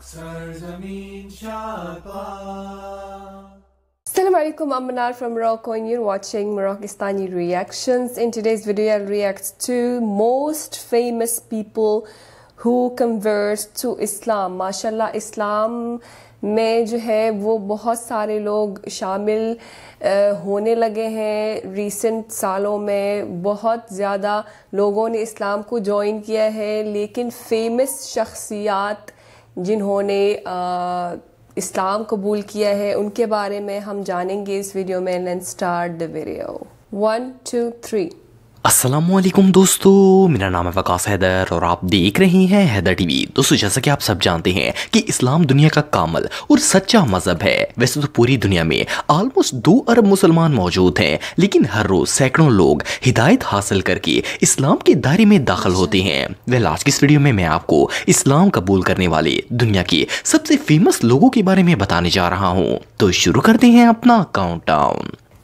Assalamu alaikum, I'm Manar from Morocco and you're watching Moroccanistani Reactions. In today's video, I'll react to most famous people who convert to Islam. MashaAllah, Islam में जो है वो बहुत सारे लोग शामिल होने लगे हैं रीसेंट सालों में बहुत ज़्यादा लोगों ने इस्लाम को ज्वाइन किया है लेकिन फेमस शख्सियत जिन्होंने इस्लाम कबूल किया है उनके बारे में हम जानेंगे इस वीडियो में let's start the video one two three Aslam दोस्तों मेरा नाम है वकास हैदर और आप देख रहे हैं हैदर टीवी दोस्तों जैसा कि आप सब जानते हैं कि इस्लाम दुनिया का कामल और सच्चा मज़हब है वैसे तो पूरी दुनिया में आलमोस्ट दो अरब मुसलमान मौजूद हैं लेकिन हर रोज़ सैकड़ों लोग हिदायत हासिल करके इस्लाम के दायरे में दाखिल होते हैं वह आज की स्टूडियो में मैं आपको इस्लाम कबूल करने वाले दुनिया के सबसे फेमस लोगों के बारे में बताने जा रहा हूँ तो शुरू करते हैं अपना काउंट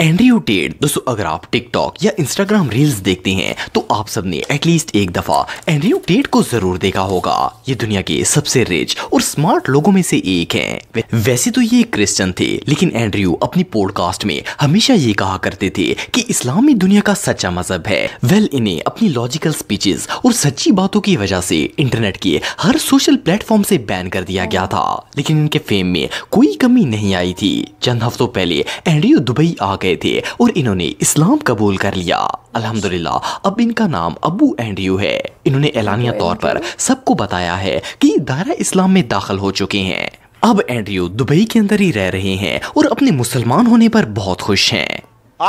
एंड्रयू टेट दोस्तों अगर आप टिकटॉक या इंस्टाग्राम रील्स देखते हैं तो आप सबने एटलीस्ट एक दफा एंड्रयू टेट को जरूर देखा होगा ये दुनिया के सबसे रिच और स्मार्ट लोगों में से एक हैं वैसे तो ये क्रिश्चियन थे लेकिन एंड्रयू अपनी पॉडकास्ट में हमेशा ये कहा करते थे कि इस्लाम ही दुनिया का सच्चा मजहब है वेल इन्हें अपनी लॉजिकल स्पीचेस और सच्ची बातों की वजह से इंटरनेट के हर सोशल प्लेटफॉर्म से बैन कर दिया गया था लेकिन इनके फेम में कोई कमी नहीं आई थी चंद हफ्तों पहले एंड्रयू दुबई आ गए रहे थे और इन्होंने इस्लाम कबूल कर लिया अल्हम्दुलिल्लाह अब इनका नाम अबू एंड्रयू है इन्होंने ऐलानिया तौर पर सबको बताया है कि दायरा इस्लाम में दाखिल हो चुके हैं अब एंड्रयू दुबई के अंदर ही रह रहे हैं और अपने मुसलमान होने पर बहुत खुश हैं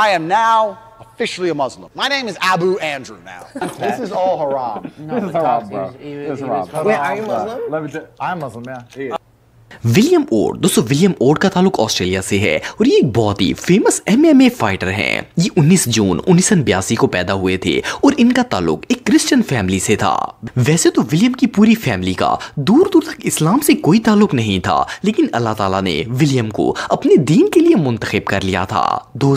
I am now officially a Muslim. My name is Abu Andrew now. this is all haram. No, this is haram, bro. He, he, this is haram. Wait, are you Muslim? Let me I'm Muslim, yeah. William ओड दोस्तों William ओड का ताल्लुक Australia से है और ये एक बहुत ही फेमस एमएमए फाइटर हैं ये 19 जून उन्नीस को पैदा हुए थे और इनका ताल्लुक एक क्रिश्चियन फैमिली से था वैसे तो विलियम की पूरी फैमिली का दूर दूर तक इस्लाम से कोई ताल्लुक नहीं था लेकिन अल्लाह ताला ने विलियम को अपने दीन के लिए मुंतखब कर लिया था दो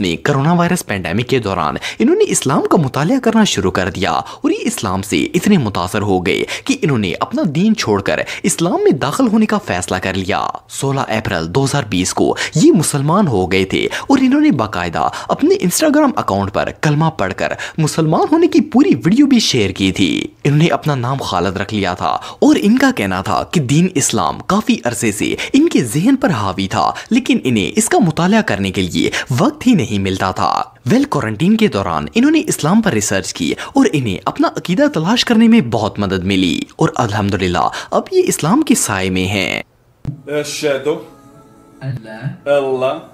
में कोरोना वायरस पेंडेमिक के दौरान इन्होंने इस्लाम का मुताया करना शुरू कर दिया और ये इस्लाम से इतने मुतासर हो गए की इन्होंने अपना दीन छोड़कर इस्लाम में दाखिल होने का फैसला कर लिया 16 अप्रैल 2020 को ये मुसलमान हो गए थे और इन्होंने बाकायदा अपने इंस्टाग्राम अकाउंट पर कलमा पढ़कर मुसलमान होने की पूरी वीडियो भी शेयर की थी इन्होंने अपना नाम खालद रख लिया था और इनका कहना था कि दीन इस्लाम काफी अरसे से इनके जहन पर हावी था लेकिन इन्हें इसका मुताला करने के लिए वक्त ही नहीं मिलता था वेल क्वारंटीन के दौरान इन्होंने इस्लाम पर रिसर्च की और इन्हें अपना अकीदा तलाश करने में बहुत मदद मिली और अलहमदुल्ला अब ये इस्लाम के साय में हैं الشادو Shadow. Allah.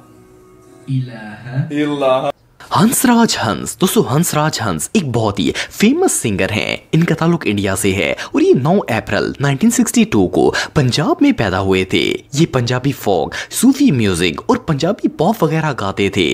Allah. हंसराज हंस दोस्तों हंसराज हंस एक बहुत ही फेमस सिंगर हैं इनका ताल्लुक इंडिया से है और ये 9 अप्रैल 1962 को पंजाब में पैदा हुए थे ये पंजाबी फोक सूफी म्यूजिक और पंजाबी पॉप वगैरह गाते थे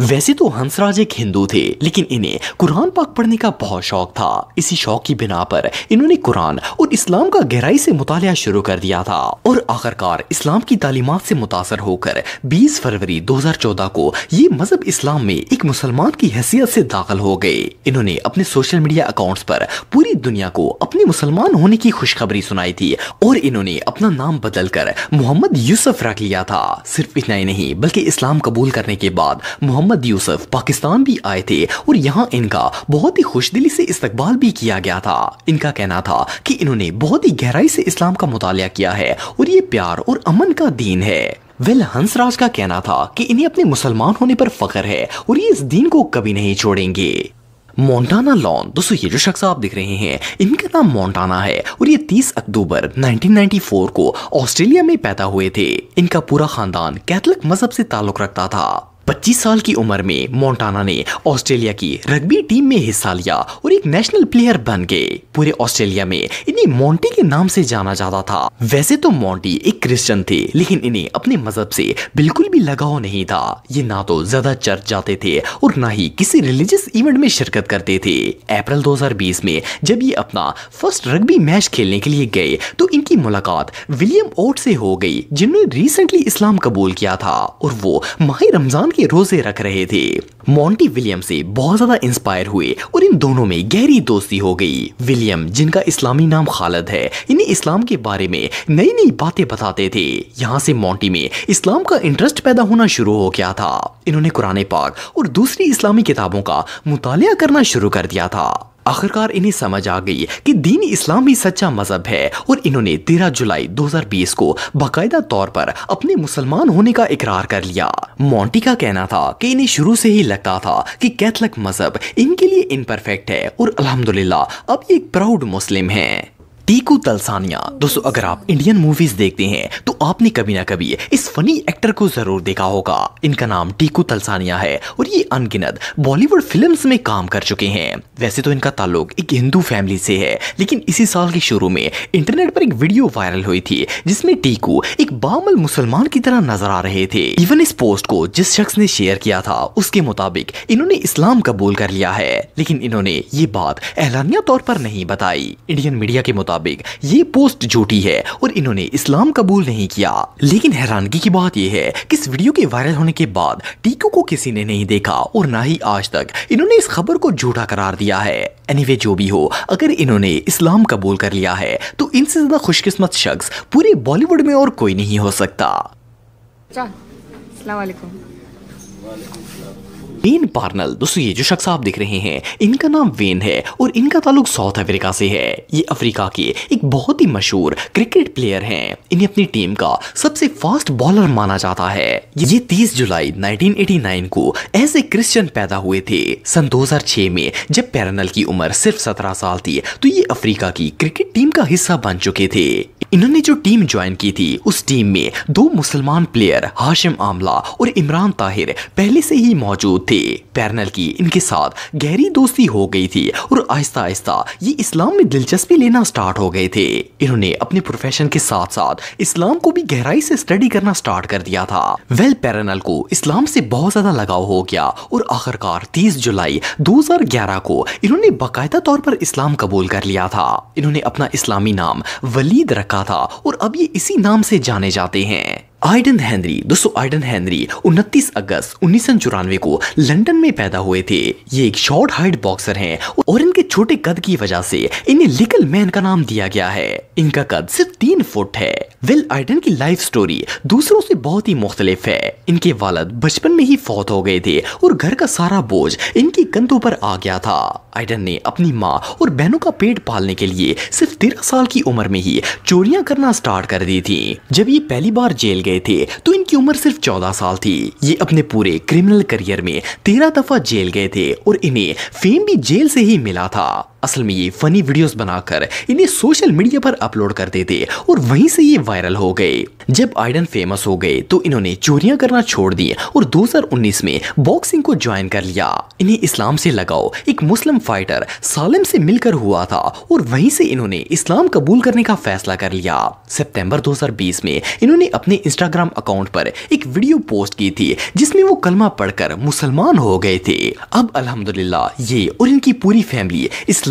वैसे तो हंसराज एक हिंदू थे लेकिन इन्हें कुरान पाक पढ़ने का बहुत शौक था इसी शौक की बिना पर इन्होंने कुरान और इस्लाम का गहराई से मुताया शुरू कर दिया था और आखिरकार इस्लाम की तालीमत से मुतासर होकर 20 फरवरी 2014 को ये मजहब इस्लाम में एक मुसलमान की हैसियत से दाखिल हो गए इन्होंने अपने सोशल मीडिया अकाउंट्स पर पूरी दुनिया को अपने मुसलमान होने की खुशखबरी सुनाई थी और इन्होंने अपना नाम बदल कर मोहम्मद यूसुफ रख लिया था सिर्फ इतना ही नहीं बल्कि इस्लाम कबूल करने के बाद मोहम्मद मोहम्मद यूसुफ पाकिस्तान भी आए थे और यहाँ इनका बहुत ही खुश दिली से इस्तकबाल भी किया गया था इनका कहना था कि इन्होंने बहुत ही गहराई से इस्लाम का मुतालिया किया है और ये प्यार और अमन का दीन है वेल हंसराज का कहना था कि इन्हें अपने मुसलमान होने पर फख्र है और ये इस दीन को कभी नहीं छोड़ेंगे मोन्टाना लॉन दोस्तों ये जो शख्स आप देख रहे हैं इनका नाम मोन्टाना है और ये 30 अक्टूबर 1994 को ऑस्ट्रेलिया में पैदा हुए थे इनका पूरा खानदान कैथलिक मजहब से ताल्लुक रखता था 25 साल की उम्र में मोंटाना ने ऑस्ट्रेलिया की रग्बी टीम में हिस्सा लिया और एक नेशनल प्लेयर बन गए पूरे ऑस्ट्रेलिया में इन्हें मोंटी के नाम से जाना जाता था वैसे तो मोंटी एक क्रिश्चियन थे लेकिन इन्हें अपने मजहब से बिल्कुल भी लगाव नहीं था ये ना तो ज्यादा चर्च जाते थे और ना ही किसी रिलीजियस इवेंट में शिरकत करते थे अप्रैल दो में जब ये अपना फर्स्ट रग्बी मैच खेलने के लिए गए तो इनकी मुलाकात विलियम ओट से हो गई जिन्होंने रिसेंटली इस्लाम कबूल किया था और वो माह रमजान के के रोजे रख रहे थे मोंटी विलियम से बहुत ज्यादा इंस्पायर हुए और इन दोनों में गहरी दोस्ती हो गई विलियम जिनका इस्लामी नाम खालद है इन्हें इस्लाम के बारे में नई नई बातें बताते थे यहाँ से मोंटी में इस्लाम का इंटरेस्ट पैदा होना शुरू हो गया था इन्होंने कुरान पाक और दूसरी इस्लामी किताबों का मुताया करना शुरू कर दिया था आखिरकार इन्हें समझ आ गई कि दीन इस्लाम ही सच्चा मजहब है और इन्होंने 13 जुलाई 2020 को बाकायदा तौर पर अपने मुसलमान होने का इकरार कर लिया मोंटी का कहना था कि इन्हें शुरू से ही लगता था कि कैथलिक मजहब इनके लिए इनपरफेक्ट है और अलहमदुल्ला अब ये एक प्राउड मुस्लिम है टीकू तलसानिया दोस्तों अगर आप इंडियन मूवीज देखते हैं तो आपने कभी ना कभी इस फनी एक्टर को जरूर देखा होगा इनका नाम टीकू तलसानिया है और ये अनगिनत बॉलीवुड फिल्म्स में काम कर चुके हैं वैसे तो इनका ताल्लुक एक हिंदू फैमिली से है लेकिन इसी साल के शुरू में इंटरनेट पर एक वीडियो वायरल हुई थी जिसमें टीकू एक बामल मुसलमान की तरह नजर आ रहे थे इवन इस पोस्ट को जिस शख्स ने शेयर किया था उसके मुताबिक इन्होंने इस्लाम कबूल कर लिया है लेकिन इन्होंने ये बात ऐलानिया तौर पर नहीं बताई इंडियन मीडिया के मुताबिक मुताबिक ये पोस्ट झूठी है और इन्होंने इस्लाम कबूल नहीं किया लेकिन हैरानगी की बात यह है कि इस वीडियो के वायरल होने के बाद टीकू को किसी ने नहीं देखा और ना ही आज तक इन्होंने इस खबर को झूठा करार दिया है एनीवे anyway, जो भी हो अगर इन्होंने इस्लाम कबूल कर लिया है तो इनसे ज्यादा खुशकिस्मत शख्स पूरे बॉलीवुड में और कोई नहीं हो सकता वेन पार्नल दोस्तों ये जो शख्स आप देख रहे हैं इनका नाम वेन है और इनका ताल्लुक साउथ अफ्रीका से है ये अफ्रीका के एक बहुत ही मशहूर क्रिकेट प्लेयर हैं इन्हें अपनी टीम का सबसे फास्ट बॉलर माना जाता है ये 30 जुलाई 1989 को एज ए क्रिश्चियन पैदा हुए थे सन 2006 में जब पैरनल की उम्र सिर्फ सत्रह साल थी तो ये अफ्रीका की क्रिकेट टीम का हिस्सा बन चुके थे इन्होंने जो टीम ज्वाइन की थी उस टीम में दो मुसलमान प्लेयर हाशिम आमला और इमरान ताहिर पहले से ही मौजूद थे थे पैरनल की इनके साथ गहरी दोस्ती हो गई थी और आहिस्ता आहिस्ता ये इस्लाम में दिलचस्पी लेना स्टार्ट हो गए थे इन्होंने अपने प्रोफेशन के साथ साथ इस्लाम को भी गहराई से स्टडी करना स्टार्ट कर दिया था वेल पैरनल को इस्लाम से बहुत ज्यादा लगाव हो गया और आखिरकार 30 जुलाई 2011 को इन्होंने बाकायदा तौर पर इस्लाम कबूल कर लिया था इन्होंने अपना इस्लामी नाम वलीद रखा था और अब ये इसी नाम से जाने जाते हैं आइडन हैनरी दोस्तों आइडन हेनरी 29 अगस्त उन्नीस को लंदन में पैदा हुए थे ये एक शॉर्ट हाइट बॉक्सर हैं और इनके छोटे कद की वजह से इन्हें लिटिल मैन का नाम दिया गया है इनका कद सिर्फ तीन फुट है विल आइडन की लाइफ स्टोरी दूसरों से बहुत ही मुख्तलिफ है इनके वालद बचपन में ही फौत हो गए थे और घर का सारा बोझ इनकी कंधों पर आ गया था आइडन ने अपनी माँ और बहनों का पेट पालने के लिए सिर्फ तेरह साल की उम्र में ही चोरियां करना स्टार्ट कर दी थी जब ये पहली बार जेल गए गए थे तो इनकी उम्र सिर्फ चौदह साल थी ये अपने पूरे क्रिमिनल करियर में तेरह दफा जेल गए थे और इन्हें फेम भी जेल से ही मिला था असल में ये फनी वीडियोस बनाकर इन्हें सोशल मीडिया पर अपलोड कर देते और वहीं से ये वायरल हो गए जब आइडन फेमस हो गए तो इन्होंने चोरियां करना छोड़ दी और 2019 में बॉक्सिंग को ज्वाइन कर लिया इन्हें इस्लाम से लगाओ एक मुस्लिम फाइटर सालम से मिलकर हुआ था और वहीं से इन्होंने इस्लाम कबूल करने का फैसला कर लिया सितंबर 2020 में इन्होंने अपने इंस्टाग्राम अकाउंट पर एक वीडियो पोस्ट की थी जिसमे वो कलमा पढ़कर मुसलमान हो गए थे अब अलहमदुल्ला ये और इनकी पूरी फैमिली इस्लाम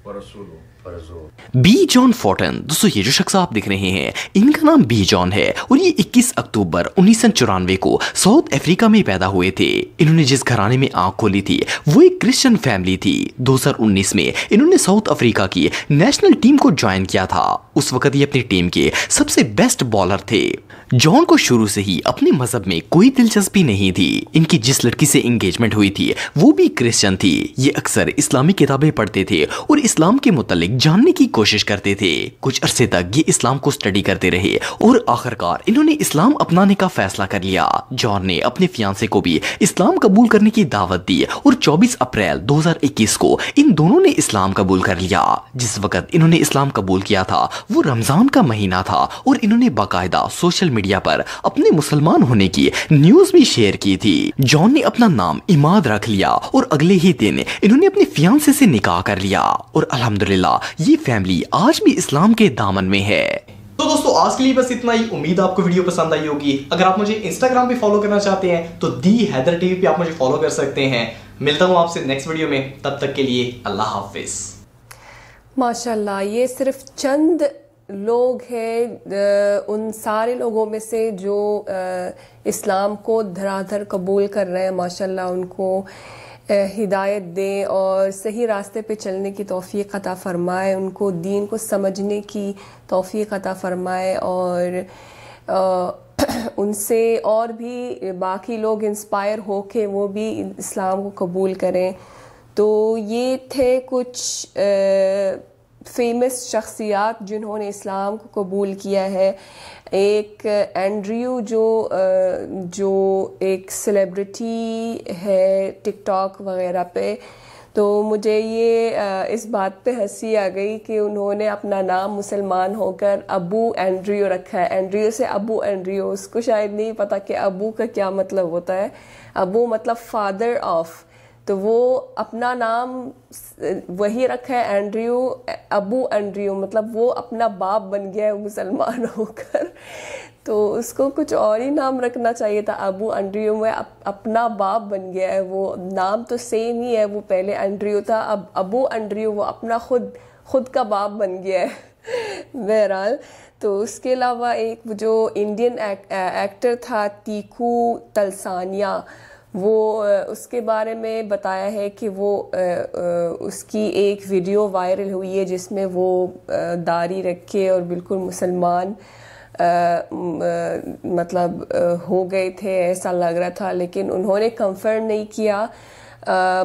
बी जॉन फोर्टन दोस्तों ये जो शख्स आप देख रहे हैं इनका नाम बी जॉन है और ये 21 अक्टूबर उन्नीस को साउथ अफ्रीका में पैदा हुए थे इन्होंने जिस घराने में आंख खोली थी वो एक क्रिश्चियन फैमिली थी 2019 में इन्होंने साउथ अफ्रीका की नेशनल टीम को ज्वाइन किया था उस वक्त ये अपनी टीम के सबसे बेस्ट बॉलर थे जॉन को शुरू से ही अपने मजहब में कोई दिलचस्पी नहीं थी इनकी जिस लड़की से इंगेजमेंट हुई थी वो भी क्रिश्चियन थी ये अक्सर इस्लामी किताबें पढ़ते थे और इस्लाम के मुतालिक जानने की कोशिश करते थे कुछ अरसे तक ये इस्लाम को स्टडी करते रहे और आखिरकार इन्होंने इस्लाम अपनाने का फैसला कर लिया जॉन ने अपने फियांसे को भी इस्लाम कबूल करने की दावत दी और 24 अप्रैल 2021 को इन दोनों ने इस्लाम कबूल कर लिया जिस वक्त इन्होंने इस्लाम कबूल किया था वो रमजान का महीना था और इन्होंने बाकायदा सोशल मीडिया पर अपने मुसलमान होने की न्यूज भी शेयर की थी जॉन ने अपना नाम इमाद रख लिया और अगले ही दिन इन्होंने अपने फियांसे से निकाह कर लिया और और अल्हम्दुलिल्लाह ये फैमिली आज भी इस्लाम के दामन में है तो दोस्तों आज के लिए बस इतना ही उम्मीद आपको वीडियो पसंद आई होगी अगर आप मुझे इंस्टाग्राम पे फॉलो करना चाहते हैं तो दी हैदर टीवी पे आप मुझे फॉलो कर सकते हैं मिलता हूं आपसे नेक्स्ट वीडियो में तब तक के लिए अल्लाह हाफिज माशाल्लाह ये सिर्फ चंद लोग हैं उन सारे लोगों में से जो इस्लाम को धराधर कबूल कर रहे हैं माशाल्लाह उनको हिदायत दें और सही रास्ते पे चलने की तोफ़ी अता फ़रमाए उनको दीन को समझने की तोफ़ी अता फ़रमाए और आ, उनसे और भी बाकी लोग इंस्पायर हो के वो भी इस्लाम को कबूल करें तो ये थे कुछ आ, फेमस शख्सियात जिन्होंने इस्लाम को कबूल किया है एक एंड्रयू जो जो एक सेलिब्रिटी है टिकटॉक वगैरह पे तो मुझे ये इस बात पे हंसी आ गई कि उन्होंने अपना नाम मुसलमान होकर अबू एंड्रयू रखा है एंड्रयू से अबू एंड्रयू उसको शायद नहीं पता कि अबू का क्या मतलब होता है अबू मतलब फादर ऑफ़ तो वो अपना नाम वही रखा है एंड्रयू अबू एंड्रयू मतलब वो अपना बाप बन गया है मुसलमान होकर तो उसको कुछ और ही नाम रखना चाहिए था अबू एंड्रयू में अप, अपना बाप बन गया है वो नाम तो सेम ही है वो पहले एंड्रयू था अब अबू एंड्रयू वो अपना खुद खुद का बाप बन गया है बहरहाल तो उसके अलावा एक जो इंडियन एक, एक्टर था तीखू तलसानिया वो उसके बारे में बताया है कि वो उसकी एक वीडियो वायरल हुई है जिसमें वो दाढ़ी रखे और बिल्कुल मुसलमान मतलब हो गए थे ऐसा लग रहा था लेकिन उन्होंने कंफर्म नहीं किया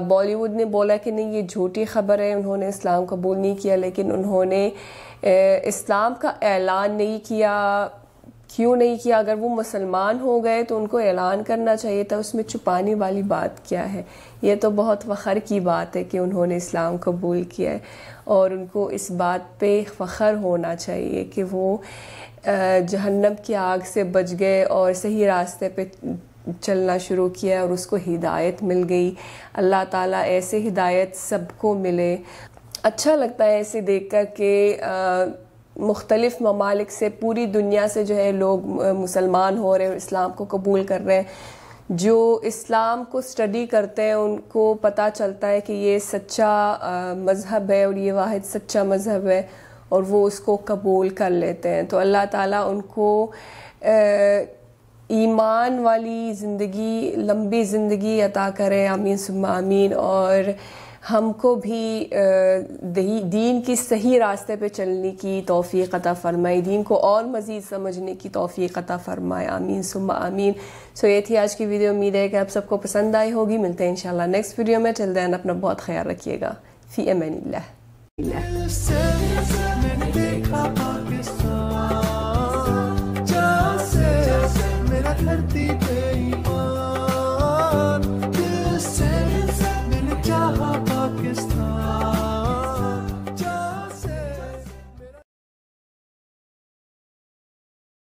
बॉलीवुड ने बोला कि नहीं ये झूठी खबर है उन्होंने इस्लाम कबूल नहीं किया लेकिन उन्होंने इस्लाम का ऐलान नहीं किया क्यों नहीं किया अगर वो मुसलमान हो गए तो उनको ऐलान करना चाहिए था उसमें छुपाने वाली बात क्या है ये तो बहुत फ़खर की बात है कि उन्होंने इस्लाम कबूल किया है और उनको इस बात पे फ़खर होना चाहिए कि वो जहन्नम की आग से बच गए और सही रास्ते पे चलना शुरू किया और उसको हिदायत मिल गई अल्लाह ताला ऐसे हिदायत सबको मिले अच्छा लगता है ऐसे देखकर आ, मुख्तलिफ़ ममालिक से पूरी दुनिया से जो है लोग मुसलमान हो रहे हैं इस्लाम को कबूल कर रहे हैं जो इस्लाम को स्टडी करते हैं उनको पता चलता है कि ये सच्चा मज़हब है और ये वाद सच्चा मज़हब है और वो उसको कबूल कर लेते हैं तो अल्लाह ताला उनको ईमान वाली ज़िंदगी लंबी ज़िंदगी अता करें आमीन सुम आमीन और हमको भी दीन की सही रास्ते पे चलने की तोफ़ी कता फ़रमाए दीन को और मज़ीद समझने की तोफ़ी अता फ़रमाए आमीन सुम आमीन सो ये थी आज की वीडियो उम्मीद है कि आप सबको पसंद आई होगी मिलते हैं इंशाल्लाह नेक्स्ट वीडियो में चल दैन अपना बहुत ख्याल रखिएगा फ़ी अमैन